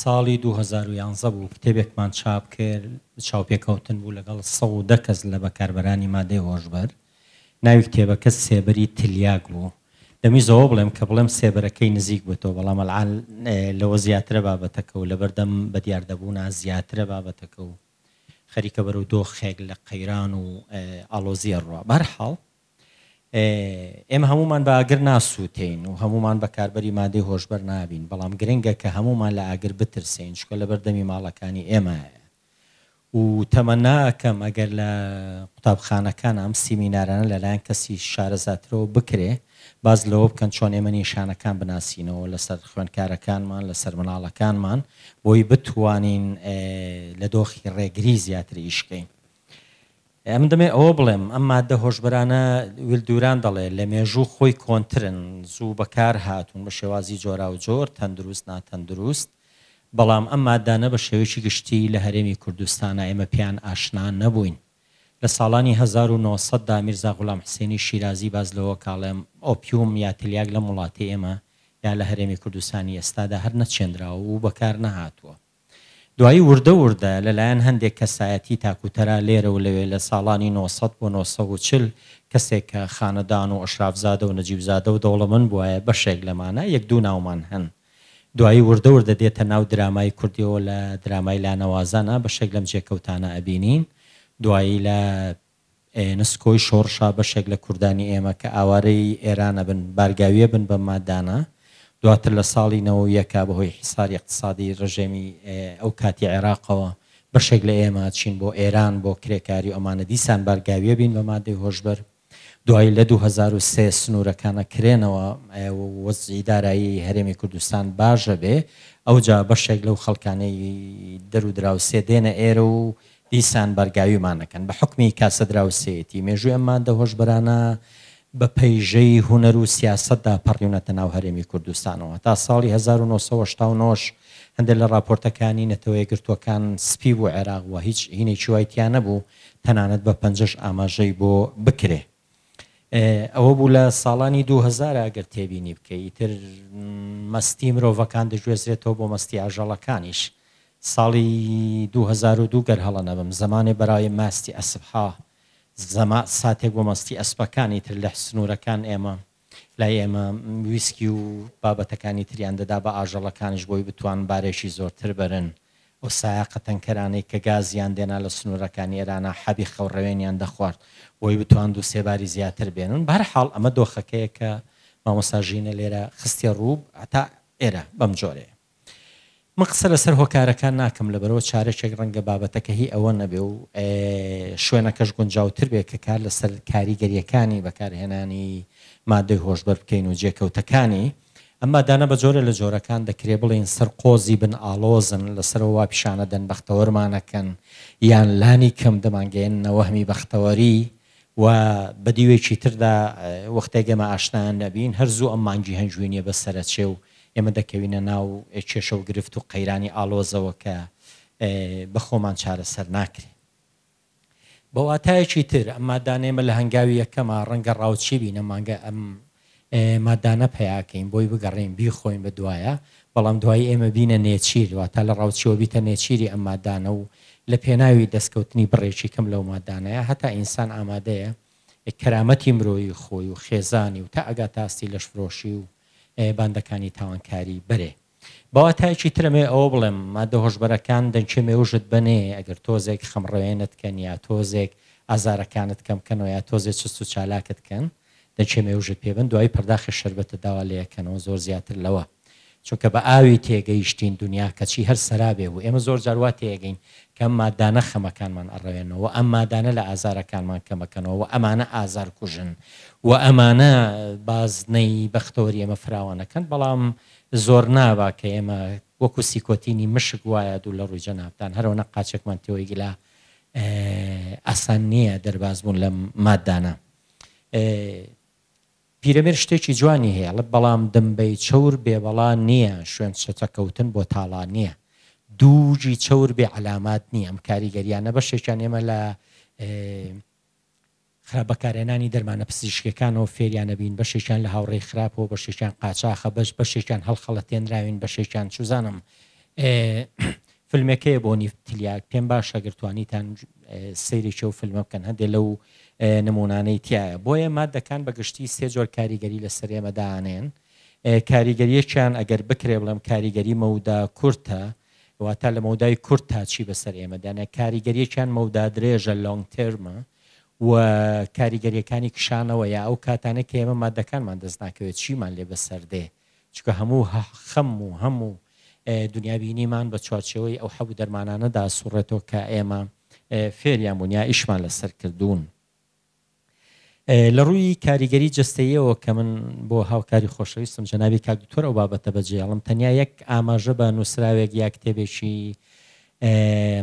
ساڵی 2011 بوو کتێبێکمان چاپ کرد چاوپێککەوتن بوو لەگەڵ سە دەکەس لە بەکاربەرانی مادەی هۆژبەر ناوی کتێبەکە سێبەری تلیاگ بوو دەمیزەوە بڵێم کە بڵێم سێبەرەکەی نزیک بێتەوە بەڵام العال لەوە زیاترە بابەتەکە و لە بەردەم بە دیاردەبوونا زیاترە بابەتەکە و خەریکە بەرەو دۆ خێک لە قەیران و ئالۆزیە ڕوا بەرحاڵ ئێمە هەمومان بە ئاگر ناسووتین و هەمومان بە کاربەری مادەی هۆشبەر نابین بەڵام گرنگە کە هەمومان لە ئاگر بترسین شکۆ لە بەردەمی ماڵەکانی ئێمەیە و تەمەناکەم ئەگەر لە قوتابخانەکان ئەم سیمینارانە لەلایەن کەسی شارەزاترەوە بکرێ باز لەوە بکەن چۆن ئێمە نیشانەکان بناسیینەوە لەسەر خوێندکارەکانمان لەسەر مناڵەکانمان بۆی بتوانین لە دۆخی ڕێگری زیاتر ئیشکەین ئەم دەمێ ئەوە بڵێم ئەم مادە هۆشببرانە ویلدوران دەڵێ لە مێژوو خۆی کۆنترن زوو بەکار هاتون بە شێوازی جۆرا و جۆر تەندروست ناتەندروست بەڵام ئەم مادانە بە شێوەیەکی گشتی لە هەرێمی کوردستانە ئێمە پیان ئاشنا نەبووین لە ساڵانی 1990 دامیرزا غلام حسێنی شیرازی باز لەوە کاڵێم ئۆپیوم یا تلیاک لە وڵاتی ئێمە یا لە هەرێمی کوردستانی ئێستادا هەر نەچێنرا و بەکار نەهاتووە دوایی وردە وردە لەلایەن هەندێک کەسایەتی تاکوتەرا لێرە و لەوێ لە ساڵانی 900 بۆ 1940 کەسێک کە خانەدان و ئەشرافزادە و نەجیبزادە و دەوڵەمەند بواە بەشێک لەمانە یەک دوو ناومان هەن دوایی وردە وردە دێتە ناو درامای کوردیەوە لە درامای لانەوازانە بەشێک لەم جێکەوتانە ئەبینین دوایی لە نسکۆی شۆڕشا بەشێک لە کوردانی ئێمە کە ئاوارەی ئێرانە بن بارگاویە بن بە مادانە دواتر لە ساڵی نەوە یەکە بەهۆی حیساری اقتصادی ڕژێمی ئەو کاتی عێراقەوە بەشێک لە ئێمە چین بۆ ئێران بۆ کرێکاری ئەمانە دیسان بەرگاویە بین بە مادەی هۆشبەر دوایی لە 2023 سنوورەکانە کرێنەوە وەزی دارایی هەرێمی کوردستان باشە بێ ئەوجا بەشێک لەو خەڵکانەی دەرودراوسێ دێنە ئێرە و دیسان بەرگاویمانەکەن بە حکمی کاسە دراوسێتی مێژوو ئەممان دە هۆشبەرانە بە پەیژەی هوەر و سیاستدا پەڕیونەتە ناو هەرێمی کوردستانەوە تا ساڵی 1970 هەندێک لە راپۆرتەکانی نەتەوەی گرتوەکان سپی بۆ عێراقوە هیچ هینێکی وایتیانە بوو تەنانەت بە پنجش ئاماژەی بۆ بکرێ ئەوە بوو لە ساڵانی 2000 ئەگەر تێبینی بکەی تر مەستی مرۆڤەکان دەگوێزرێتەوە بۆ مەستی ئاژەڵەکانیش ساڵی 2002 گەر هەڵە نەبم زمانی بەرای ماستی ئەسبها زەما ساتێک بۆ مەستی ئەسپەکانی تر لە سنوورەکان ئێمە لای ئێمە ویسکی و بابەتەکانی تریان دەدا بە ئاژەڵەکانش بۆی بتوان بارێکی زۆرتر بەرن و سایقە تەنکەرانەی کە گازیان دێنا لە سنوورەکانی ئێرانە حەبی خەڕەوێنیان دەخوارد بۆی بتوان دو سێباری زیاتر بێنن بەرحاڵ ئەمە دۆخەکەیە کە مامۆساژینە لێرە خستی ڕووب هەتا ئێرە بەم جۆرەیە مەقسە لەسەر هۆکارەکان ناکەم لە بەرەوە چارێکێک ڕەنگە بابەتەکە هی ئەوە نەبێ و شوێنەکەش گونجاوتر بێت کە کار لەسەر کاریگەریەکانی بەکارهێنانی مادەی هۆشبەر بکەین و جێکەوتەکانی ئەمما داە بە جۆرە لە جۆرەکان دەکرێ بڵین سەر قۆزی بن ئالۆزن لەسەرەوە پیشانە دەن بەختەوەرمانەکەن یان لانی کەم دەمانگەێن نەوەهمی بەختەوەری و بەدیوێکی تردا وەختێگەمە ئاشنان نەبین هەرزوو ئەم مانگی هەنجوینیە بە سەرچێ و ئێمە دەکەوینە ناو کێشە و گرفت و قەیرانی ئالۆزەوە کە بە خۆمان چارەسەر ناکرێ بە واتایەکی تر ئەمما دانێمە لە هەنگاوی یەکەمە ڕەنگە ڕاوچی بینە مانگە ئەم مادانە پیاکەین بۆی بگەڕین بیخۆین بە دوایە بەڵام دوایی ئێمە بینە نێچیر واتە لە ڕاوچیەوە بیتە نێچیری ئەم مادانە و لە پێناوی دەستکەوتنی بڕێکی کەم لەو مادانەیە هەتا ئینسان ئامادەیە کەرامەتی مرۆیی خۆی و خێزانی و تا ئەگا تاستی لەشفرۆشی و باندەکانی تاوانکاری بەرێ باواتایکی ترمێ ئەوە بڵێم مادە هۆشببەرەکان دەنچێ مێوژت بنێ ئەگەر تۆزێک خەمڕێنتکەن یا تۆزێک ئازارەکانت کەمکەنەوە یا تۆزێک سست و چالاکتکەن دەچێ مێوژت پێبن دوای پرداخی شربەتە داوا لەکەنەوە زۆر زیاتر لەوە چونکە بە ئاوی تێگەیشتین دنیا کەچی هەر سەرابێ و ئێمە زۆر جاروا تێگەین کەم مادانە خەمەکانمان ئەڕەوێنەوە ئەم مادانە لە ئازارەکانمان کەمەکەنەوە ئەمانە ئازار کوژن و ئەمانە بازنەی بەختۆری ئێمە فراوانەکەن بەڵام زۆر نابا کە ئێمە وەکو سیکۆتینی مشک وایە دوو لە ڕووی جەنابان هەرەوە نە قاچێکمان تێەوەی گلا ئاسان نییە دەرباز بوون لە مادانە پیرەمێر شتێکی جوانی هەیە لە بەڵام دەمبەی چەور بێبڵان نییە شوێن چەتەکەوتن بۆ تاڵان نییە دووجی چەور بێ علامات نییە ئەم کاریگەریانە بەشێکیان ئێمە لە خراپبەکارێنانی دەرمانە پزیشکەکانەوە فێریانە بین بەشێکیان لە هاوڕێی خراپەوە بەشێکیان قاچاخە بەش بەشێکیان هەڵخەڵە تێنراوین بەشێکیان چوزانم فلمەکەی بۆ نیفتیلیاک پێم باشە گرتوانیتان سەیرێکی و فلمە بکەن هەندێک لەو نمونانەی تایە بۆیە مادەکان بەگشتی سێ جۆر کاریگەری لە سەرێمەدانێن کاریگەریەکیان ئەگەر بکرێ بڵم کاریگەری مەودا کورتە واتە لە مەودای کورت تاچی بە سەر ئێمەدانە کاریگەریەکیان مەودا درێژە لۆنگ ترمە و کاریگەریەکانی کشانەوە یا ئەو کاتانە کە ئێمە مادەکانمان دەست ناکەوێت چیمان لێ بەسەردێ چکە هەموو خەم و هەموو دنیابینیمان بە چارچەوەی ئەو حەبوو دەرمانانەدا سوڕێتەوە کە ئێمە فێریان بوونیا ئیشمان لەسەر کردوون لە ڕووی کاریگەری جستەیەوە کە من بۆ هاوکاری خۆشەویستم جەناوی کاک دکتۆر ئەو بابەتە بەجێڵم تەنیا یەک ئاماژە بە نووسراوێک یا کتێبێکی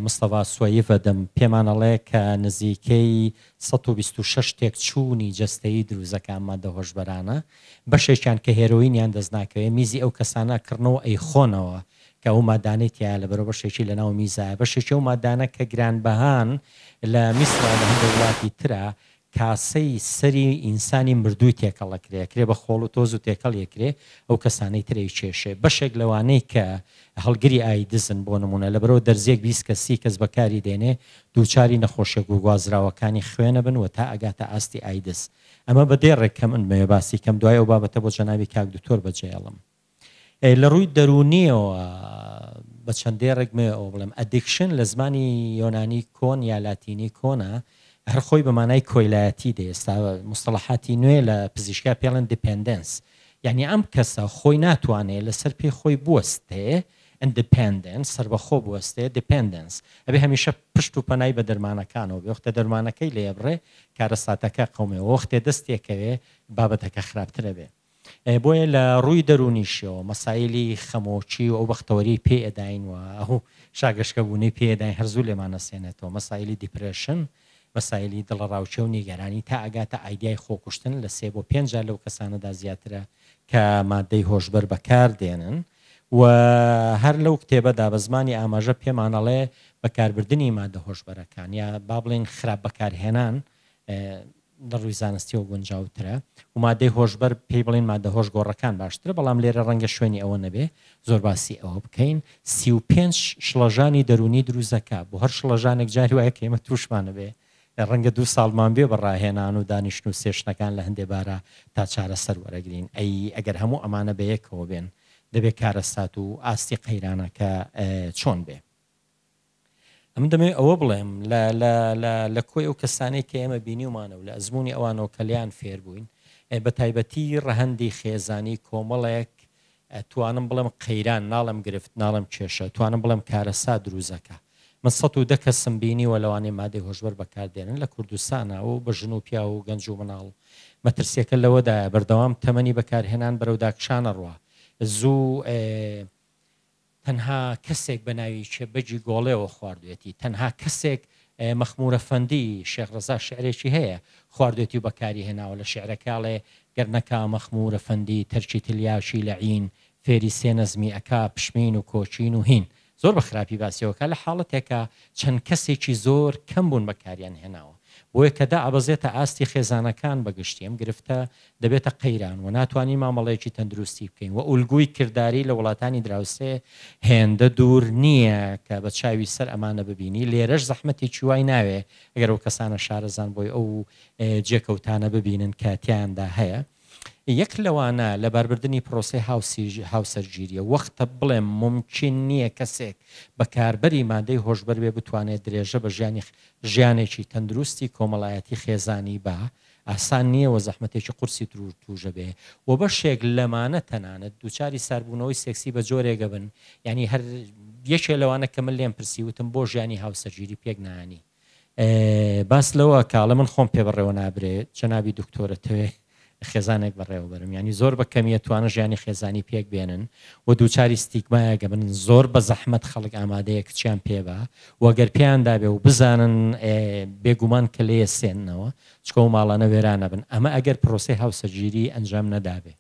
مستەوا سوایی بەدەم پێمانەڵێ کە نزیکەی 126 تێک چوونی جستەی دروزەکانمان دەهۆشبەرانە بەشێکیان کە هێرۆینیان دەستناکەوێت میزی ئەو کەسانە کردنەوە ئەی خۆنەوە کە ئەو مادانەی تیا لە بەرەوە بەشێکی لە ناو میزایە بەشێکی ئەو مادانە کە گرانبەهان لە میسرا لە هەندە وڵاتی ترە کاسەی سەری ئینسانی مردووی تێکەڵە کرێ کرێ بە خۆڵ و تۆز و تێکەڵ یەکرێ ئەو کەسانەی تری کێشێ بەشێک لەوانەی کە هەڵگری ئای دزن بۆ نمونە لە بەرەوە دەرزیەک بیست کەسی کەس بەکاری دێنێ دووچاری نەخۆشێک و گوازراوەکانی خوێنە بن و تا ئەگاتە ئاستی ئایدس ئەمە بەدێ ڕێک کەم من مێ باسی کەم دوای ئەو بابەتە بۆ جەناوی کاک دکتۆر بەجێڵم لە ڕووی دەرونیەوە بە چەندێ ڕێگمێ ئەو بڵێم ئەدیکشن لە زمانی یۆنانی کۆن یا لاتینی کۆنا هەرخۆی بە مانای کۆیلایەتی دێ ئێستا مستەڵحاتی نوێ لە پزیشکا پێڵەن دیپندنس یعنی ئەم کەسە خۆی ناتوانێت لەسەر پێی خۆی بستێ ئەندپندنس سربەخۆ بستێ دیپندنس ئەبێ هەمیشە پشت و پەنای بە دەرمانەکانەوە بێختە دەرمانەکەی لێبڕێ کارە ساتەکە قومێ وەختێ دەستێکەوێ بابەتەکە خراپترە بێت بۆیە لە ڕووی دەرونیشەوە مەسایلی خەمۆچی و ئەو بەختەوەری پێئداینوە ئەو شاگەشکە بوونی پێداین هەرزوو لێمانە سێنێتەوە مەسایلی دیپرشن مەسایلی دڵڕاوچە و نیگەرانی تا ئەگاتە ئایدای خۆکوشتن لە سێ بۆ پێنج لەو کەسانەدا زیاترە کە مادەی هۆشبەر بەکار دێنن و هەر لەو کتێبەدا بە زمانی ئاماژە پێمانەڵێ بەکاربردننی مادە هۆشبەرەکان یا با بڵین خراپ بەکارهێنان دەڕووی زانستیەوە گونجاوترە و مادەی هۆشبەر پێی بڵین مادە هۆش گۆڕەکان باشترە بەڵام لێرە ڕەنگە شوێنی ئەوە نەبێ زۆر باسی ئەوە بکەین سی و پێنج شڵەژانی دەرونی دروزەکە بۆ هەر شڵەژانێک جاری وایە کە ئێمە تووشمانە بێ ڕەنگە دوو ساڵمان بێ بەڕاهێنان و دانیشت و سێشتەکان لە هەندێ بارە تا چارە سەرەرەگرین ئەی ئەگەر هەموو ئەمانە بەیەکەوە بێن دەبێت کارەسات و ئاستی قەیرانەکە چۆن بێ ئەم دەمێ ئەوە بڵێم لە کۆی ئەو کەسانەی کە ئێمە بینیومانە و لە ئەزمموی ئەوانەوە کەلیان فێر بووین بە تایبەتی ڕەهندی خێزانی کۆمەڵێک توانم بڵم قەیران ناڵم گرفت ناڵم کێشە توانم بڵم کارەسا دروزەکە من سە و دەکەسم بینیوە لەوانێ مادەی هۆژبەر بەکاردێنن لە کوردستانەوە بە ژن و پیا و گەنج و مناڵ مەترسیەکە لەوەدایە بەردەوام تەمەنی بەکارهێنان بەرەو داکشانە ڕوە زوو تەنها کەسێک بە ناوی چێبەجی گۆڵێەوە خواردوێتی تەنها کەسێک مەخمورە فەندی شێخڕزا شعرێکی هەیە خواردێتی و بەکاری هێناوە لە شعرەکاڵێ گەرنەکە مەخمورە فەندی تەرچی تلیاشی لە عین فێری سێنەزمی ئەک پشمین و کۆچین و هین زۆر بە خراپی باسیەوەکە لە حاڵەتێکە چەند کەسێکی زۆر کەم بوون بەکاریان هێناوە بۆیە کەدا ئابەزێتە ئاستی خێزانەکان بەگشتیم گرفتە دەبێتە قەیران و ناتوانانی مامەڵەیەکی تەندروستی بکەین و ئولگوی کردداری لە وڵاتانی دراوسێ هێندە دوور نییە کە بە چاوی سەر ئەمانە ببینی لێرەش زەحمەتی چوای ناوێ ئەگەر ئەو کەسانە شارەزان بۆی ئەو جێکەوتانە ببینن کاتیاندا هەیە. یەک لەوانە لە باربردننی پرۆسی هاوسەرگیریە وەختە بڵێم ممکن نییە کەسێک بەکاربەری مادەی هۆشبەر بێ بتوانێت درێژە بە ژیانی ژیانێکی تەندروستی کۆمەڵایەتی خێزانی با ئاسان نییە وە زەحمەتێکی قورسی درور توژە بێ و بەشێک لەمانە تەنانەت دووچاری ساربوونەوەی سێکسی بە جۆرێگە بن ینی هەر یەکێ لەوانە کە من لێم پرسیوتم بۆ ژیانی هاوسەرگیری پێک نانی باس لەوە کاڵە من خۆم پێ بڕێوە نابرێت چەنابی دکتۆرەتەوێت خێزانێک بەڕێوەبرم ینی زۆر بە کەمیە توانە ژیانی خێزانی پێک بێنن و دووچاری ستیگمایەگە من زۆر بە زەحمت خەڵک ئامادەیە کچیان پێبە وەگەر پێیان دابێ و بزانن بێگومان کە لێ سێننەوە چکۆ ماڵانە وێرانە بن ئەمە ئەگەر پرۆسی هاوسەرگیری ئەنجام نەدابێ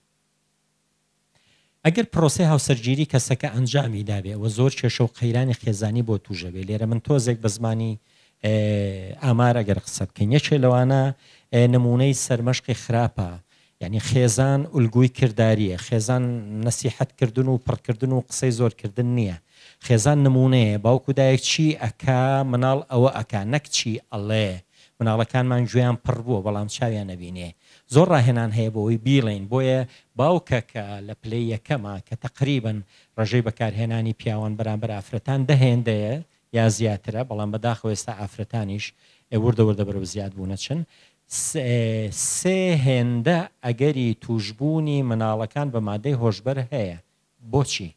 ئەگەر پرۆسی هاوسەرگیری کەسەکە ئەنجامی دابێ و زۆر کێشە و قەیرانی خێزانی بۆ توژەبێ لێرە من تۆزێک بە زمانی ئامارەگەر قسە بکەین یەکێ لەوانە نمونەی سەرمەشقی خراپە یعنی خێزان ئولگوی کردداریە خێزان نسیحتکردن و پڕکردن و قسەی زۆرکردن نییە خێزان نمونەیە باوکودایەک چی ئەک مناڵ ئەوە ئەک نەکچی ئەڵێ مناڵەکانمان گویان پڕ بووە بەڵام چاویان نبینێ زۆر ڕاهێنان هەیە بۆەوەی بیڵین بۆیە باوکەکە لە پلەی یەکەمە کە تقریبن ڕژەی بەکارهێنانی پیاوان بەرامبەر ئافرەتان دەهێندەیە یا زیاترە بەڵام بەداخەوێستا ئافرەتانیش ئێوردەوردە بەرەو زیاد بوونە چن سێ هێندە ئەگەری توشببوونی مناڵەکان بە مادەی هۆشببەر هەیە بۆچی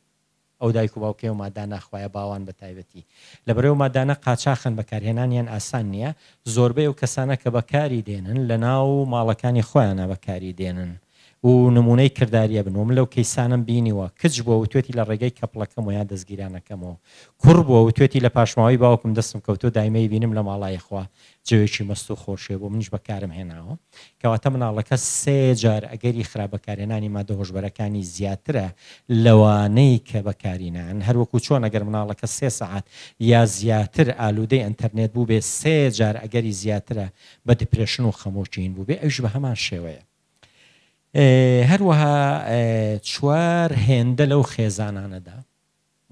ئەو دایک و باوکێ و مادانە خوایە باوان بە تایبەتی لە برێو مادانە قاچاخن بەکارهێنانیان ئاسان نییە زۆربەی و کەسانە کە بەکاری دێنن لە ناو ماڵەکانی خۆیانە بەکاری دێنن و نمونەی کردداریە بن و من لەو کەیسانم بینیوە کچ بووە و توێتی لە ڕێگەی کەپڵەکەم و یان دەستگیرانەکەمەوە کوڕ بووە و توێتی لە پاشماوەی باوکم دەستم کەوتۆ دایمەی بینم لە ماڵایەخوا جوێکی مەست و خۆشێ بۆ منیش بەکارم هێناوە کەواتە مناڵەکە سێ جار ئەگەری خراپەکارێنانی مادە هۆشببەرەکانی زیاترە لەوانەی کە بەکارینان هەروەکو چۆن ئەگەر مناڵەکە سێ سعات یا زیاتر ئالودەی ئەتەرنێت بوو بێ سێ جار ئەگەری زیاترە بە دپرێشن و خەمۆچین بوو بێ ئەوش بە هەمان شێوەیە هەروەها چوار هێندە لەو خێزانانەدا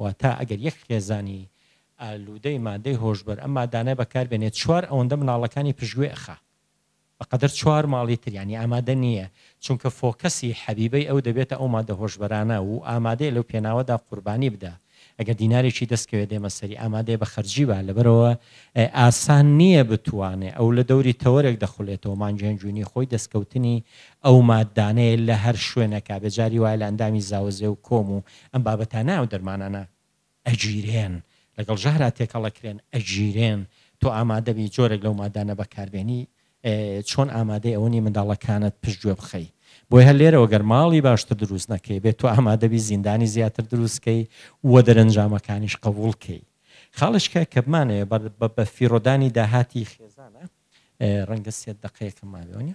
و تا ئەگەر یەک خێزانی ئالودەی مادەی هۆشبەر ئەم مادانە بەکار بێنێت چوار ئەوەندە مناڵەکانی پشگوێ ئەخە بەقدر چوار ماڵی تریانی ئامادە نییە چونکە فۆکەسی حەبیبەی ئەو دەبێتە ئەو مادە هۆشبەرانە و ئامادەی لەو پێناوەدا قوربانی بدە ئەگەر دینارێکی دەستکەوێت دێمە سەری ئامادەێ بە خەرجی با لەبەرەوە ئاسان نییە بتوانێ ئەو لە دەوری تەوەرێک دەخولێتەوە مانجێنجوونی خۆی دەستکەوتنی ئەو مادانەیە لە هەر شوێنەکە بەجاری وای لە ئەندامی زاوزێ و کۆم و ئەم بابەتانە و دەرمانانە ئەگیرێن لەگەڵ ژهرا تێکەڵەکرێن ئەگیرێن تۆ ئامادەبی جۆرێک لەو مادانە بەکاربێنی چۆن ئامادە ئەوەنی منداڵەکانت پشتگوێ بخەی بۆی هە لێرەوە گەرماڵی باشتر دروست نەکەی بێت تو ئامادەبی زیندانی زیاتر دروستکەی وە دەرەنجامەکانیش قبولکەی خاڵشکە کەبمانەیە بە فیرۆدانی داهاتی خێزانە ڕەنگە سێت دقەیەکە ماوێنە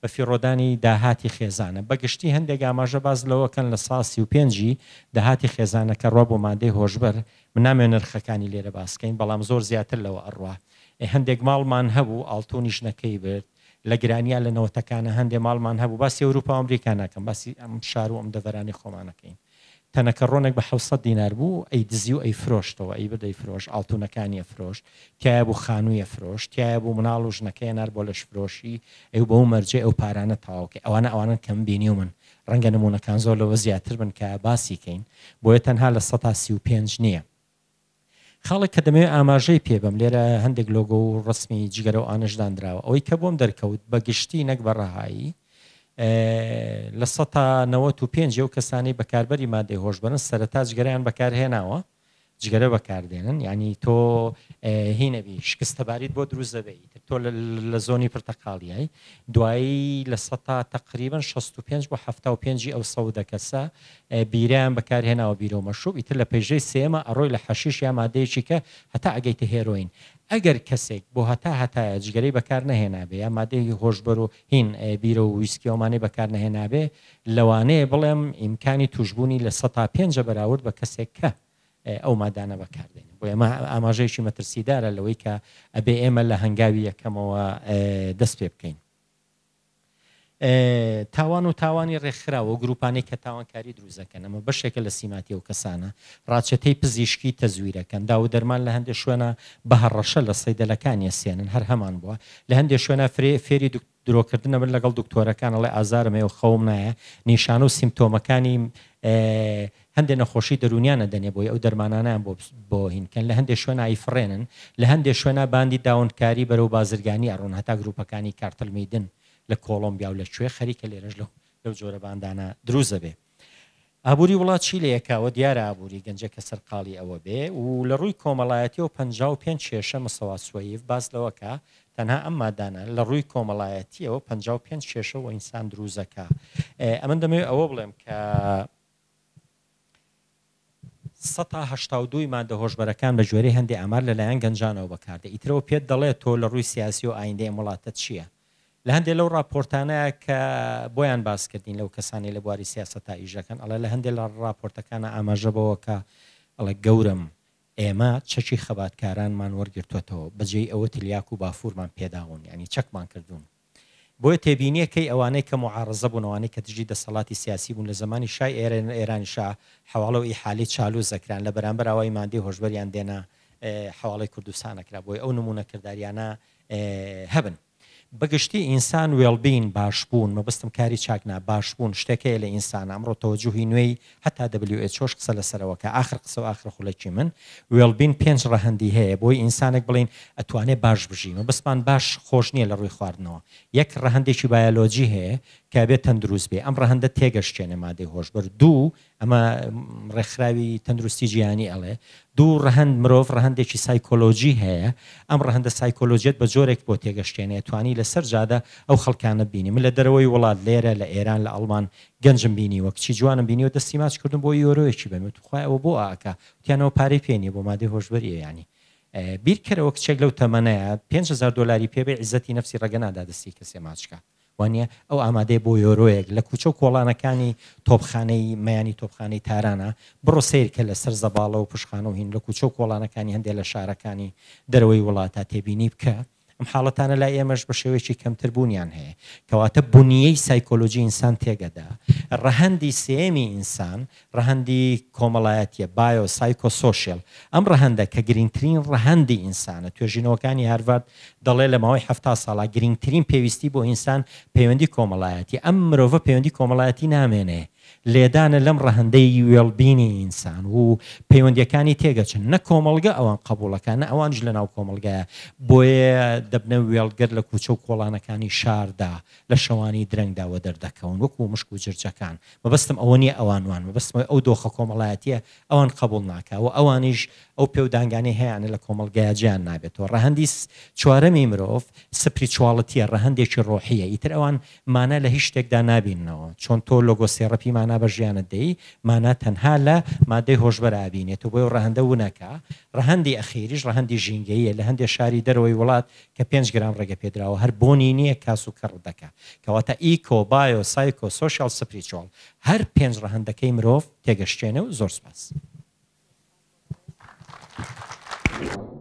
بە فیرۆدانی داهاتی خێزانە بەگشتی هەندێک ئاماژە باز لەوەکەن لە ساسی و پێنجی داهاتی خێزانەکە ڕۆ بۆ مادەی هۆشببەر منامێ نرخەکانی لێرە باسکەین بەڵام زۆر زیاتر لەوە ئەڕوا هەندێک ماڵمان هەبوو ئالتۆنیش نەکەی برد لە گرانیا لە نەوەتەکانە هەندێ ماڵمان هەبوو باسی ئەوروپا ئەمریکا ناکەم باسی ئەم شار و ئەم دەڤرانی خۆمانەکەین تەنەکە ڕۆنێک بە حوسە دینار بوو ئەی دزی و ئەی فرۆشتەوە ئەی بدەی فرۆش ئاڵتونەکانی فرۆشت تایە بوو خانوویە فرۆشت تایە بوو مناڵ و ژنەکەی نار بۆ لە شفرۆشی ئەو بەو مەرجێ ئەو پارانە تاواکە ئەوانە ئەوانە کەم بینی و من ڕەنگە نمونونەکان زۆر لەوە زیاتر بن کە باسیکەین بۆیە تەنها لە 1 پێ نییە خاڵێک کە دەمەوێت ئاماژەی پێبم لێرە هەندێک لۆگۆ و ڕسمی جگەرە و ئانەشدانراوە ئەوەی کە بۆم دەرکەوت بە گشتی نەک بەڕەهایی لە 1995 و کەسانی بەکاربەری مادەی هۆشبن سەرتا جگەریان بەکارهێناوە جگەرە بەکاردێنن ینی تۆ هینەبی شکستەباریت بۆ دروست دەبیت تۆ لە زۆنی پرتەقالیایی دوایی لە سە تقریبن 65 بۆ 5 ئەو سەودەکەسە بیریان بەکارهێناوە بیرۆ مەشوب ئیتر لە پێژەی سێمە ئەڕۆی لە حەشیش یا مادەیەکی کە هەتا ئەگەیتە هێرۆین ئەگەر کەسێک بۆ هەتا هەتایە جگەرەی بەکار نەهێنابێ یا مادەیەکی هۆشبەر و هین بیرە و ویسکیۆمانەی بەکار نەهێنابێ لەوانەیە بڵێم ئیمکانی توشببوونی لە 100 پێ بەراورد بە کەسێک کە ئەو مادانە بەکاردێن بۆ ئێمە ئاماژەیەکی مەترسیدارە لەوەی کە ئەبێ ئێمە لە هەنگاوی یەکەمەوە دەست پێ بکەین تاوان و تاوانی ڕێکخراوە گروپانەی کە تاوانکاری دروزەکەن ئەمە بەشێکە لە سیماتی و کەسانە ڕاچەتەی پزیشکی تەزویرەکەن دا و دەرمان لە هەندێک شوێنە بەهڕەشە لە سەیدەلەکانی سێنن هەر هەمان بووە لە هەندێک شوێنە فرێ فێری درۆکردنە بن لەگەڵ دکتۆرەکان ئەڵێ ئازارمێ و خەوم نایە نیشانە و سیمتۆمەکانی هەندێک نەخۆشی دەرونیانە دەنێ بۆی ئەو دەرمانانیان بۆ بۆ هینکەن لە هەندێک شوێن ئایفرێنن لە هەندێک شوێنە باندی داونکاری بەرەو بازرگانی ئەڕۆن هەتا گروپەکانی کارتەلمیدن لە کۆلمبیا و لە کوێ خەریکە لێرەش لەو جۆرە باندانە دروزە بێت ئابووری وڵات چی لە یەکاوە دیارە ئابووری گەنجەکە سەرقاڵی ئەوە بێ و لە ڕووی کۆمەڵایەتی و 55 شێشە مسەواسوەیف باس لەوەکە تەنها ئەم مادانە لە ڕووی کۆمەڵایەتیەوە 55 شێشە و ئینسان دروزەکە ئەمە دەمەوێت ئەوە بڵێم کە 1992 مادە هۆشبەرەکان بە جوێری هەندی ئامار لەلایەن گەنجانەوە بەکاردە ئیترەوە پێت دەڵێت تۆ لە ڕووی سیاسی و ئایندەی وڵاتە چییە؟ لە هەندێک لەو راپۆرتانەیە کە بۆیان باسکردین لەو کەسانی لە بواری سیاست تا ئیژەکەن ئەڵە لە هەندێک لە راپۆرتەکانە ئاماژەبەوە کە ئەڵە گەورم ئێمە چەکی خەباتکارانمان وەرگرتوێتەوە بەجێی ئەوە تلیاک و بافورمان پێداون ینی چەکمان کردوون بۆیە تێبینیەکەی ئەوانەی کە معارزە بوونەوەی کە تژی دەسەڵاتی سیاسی بوون لە زمانی شای ئێرن ئێرانیشا حواڵەوە ئیحالی چالو زەکران لە بەرامبەر ئەوی مادی هۆشبەریان دێنا حواڵی کوردستانەکرا بۆی ئەو نمونە کردداریانە هەبن بەگشتی ئینسان وێڵبین باش بوون مەبستم کاری چاکنا باش بوون شتێکەیە لە ئینسان ئەمڕۆ تەوەجوهی نوێی هەتا دەبلیو چۆش قسە لەسەرەوەکە آخر قسە و آخر خولەکی من وێڵبین پێنج ڕەهندی هەیە بۆی ئینسانێک بڵین ئەتوانێت باش بژی مەبستمان باش خۆش نییە لە ڕووی خواردنەوە یەک ڕەهندێکی بایۆلۆجی هەیە کابێت تەندروست بێ ئەم ڕەهندە تێگەشتێنە مادەی هۆشبەر دوو ئەمە ڕێکخراوی تەندروستی جیانی ئەڵێ دوو ڕەهند مرۆڤ ڕەهندێکی سایکۆلۆژی هەیە ئەم ڕەهندە سایکۆلۆژیت بە جۆرێک بۆ تێگەشتێنێ توانی لە سەر جادە ئەو خەڵکانە بینی من لە دەرەوەی وڵات لێرە لە ئێران لە ئەڵمان گەنجم بینی وەکچی جوانم بینی و دەستی ماچ کردم بۆ یۆرۆیەکی بەمێت خخوای ئەوە بۆ ئاکە تیانەوە پارەی پێنیە بۆ مادەی هۆشببریە ینی بیرکەرەوە کچێک لەو تەمەەیە 5 دلاری پێبێ عزەتی نفسی ڕگەنادا دەستی کەسێ ماچکە وانە ئەو ئامادەی بۆ یۆرۆیەک لە کوچە کۆڵانەکانی تۆپخانەی مەیانی تۆپخانەی تارانە بڕۆ سیرکە لە سەر زەباڵە و پشخانە و هین لە کوچە کۆڵانەکانی هەندێک لە شارەکانی دەرەوەی وڵاتە تێبینی بکە ئەم حاڵەتانە لای ئێمەش بە شێوەیەکی کەمتر بوونیان هەیە کەواتە بنیەی سایکۆلۆژی ئینسان تێگەدا ڕەهندی سێمی ئینسان ڕەهندی کۆمەڵایەتە بایۆ سایکۆ سوۆشیل ئەم ڕەهندە کە گرنگترین ڕەهندی ئینسانە توێژینەوەکانی هەروات دەڵێ لە ماوەی هەفتا ساڵا گرنگترین پێویستی بۆ ئینسان پەیوەندی کۆمەڵایەتی ئەم مرۆڤە پەیوەندی کۆمەڵایەتی نامێنێ لێدانە لەم ڕەهندەی وێڵبینی ئینسان و پەیوەندیەکانی تێگەچن نە کۆمەلگە ئەوان قبولەکانە ئەوانش لە ناو کۆمەلگایە بۆیە دەبنە وێڵگەر لە کوچە و کۆڵانەکانی شاردا لە شەوانی درەنگداوە دەردەکەون وەکو و مشک و جرجەکان مەبستم ئەوە نیە ئەوانوان مەبستم ئەو دۆخە کۆمەڵایەتە ئەوان قبول ناکەوە ئەوانیش ئەو پێودانگانی هەیەیانە لە کۆمەلگایە جیان نابێتەوە ڕەهندی چوارەمی مرۆڤ سپریچواڵەتیە ڕەهندێکی ڕۆحیە ئیتر ئەوان مانە لە هیچ شتێکدا نابینەوە چۆن تۆ لۆگۆسێڕەپی مانا بە ژیانت دەی مانا تەنها لە مادەی هۆشبەرابینێت و بۆی ڕەهندە ونەکە ڕەهندی ئەخیریش ڕەهندی ژینگەیە لە هەندێک شاری دەرەوەی وڵات کە 5 گرام ڕێگە پێدراوە هەر بۆنی نییە کاس و کڕ دەکە کەواتە ئیکۆبایۆ سایکۆ سوۆشال سپریچۆڵ هەر پێنج ڕەهندەکەی مرۆڤ تێگەشتێنە و زۆر سپاس. Thank you.